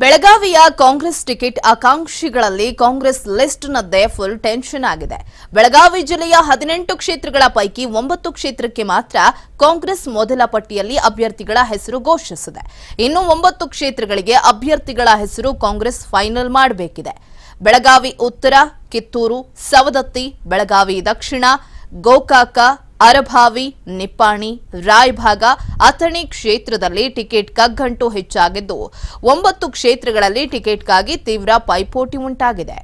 ಬೆಳಗಾವಿಯ ಕಾಂಗ್ರೆಸ್ ಟಿಕೆಟ್ ಆಕಾಂಕ್ಷಿಗಳಲ್ಲಿ ಕಾಂಗ್ರೆಸ್ ಲಿಸ್ಟ್ನದ್ದೇ ಫುಲ್ ಟೆನ್ಷನ್ ಆಗಿದೆ ಬೆಳಗಾವಿ ಜಿಲ್ಲೆಯ ಹದಿನೆಂಟು ಕ್ಷೇತ್ರಗಳ ಪೈಕಿ ಒಂಬತ್ತು ಕ್ಷೇತ್ರಕ್ಕೆ ಮಾತ್ರ ಕಾಂಗ್ರೆಸ್ ಮೊದಲ ಪಟ್ಟಿಯಲ್ಲಿ ಅಭ್ಯರ್ಥಿಗಳ ಹೆಸರು ಘೋಷಿಸಿದೆ ಇನ್ನು ಒಂಬತ್ತು ಕ್ಷೇತ್ರಗಳಿಗೆ ಅಭ್ಯರ್ಥಿಗಳ ಹೆಸರು ಕಾಂಗ್ರೆಸ್ ಫೈನಲ್ ಮಾಡಬೇಕಿದೆ ಬೆಳಗಾವಿ ಉತ್ತರ ಕಿತ್ತೂರು ಸವದತ್ತಿ ಬೆಳಗಾವಿ ದಕ್ಷಿಣ ಗೋಕಾಕ ಅರಭಾವಿ ನಿಪ್ಪಾಣಿ ರಾಯಭಾಗ ಅಥಣಿ ಕ್ಷೇತ್ರದಲ್ಲಿ ಟಿಕೆಟ್ ಕಗ್ಗಂಟು ಹೆಚ್ಚಾಗಿದ್ದು ಒಂಬತ್ತು ಕ್ಷೇತ್ರಗಳಲ್ಲಿ ಟಿಕೆಟ್ಗಾಗಿ ತೀವ್ರ ಪೈಪೋಟಿ ಉಂಟಾಗಿದೆ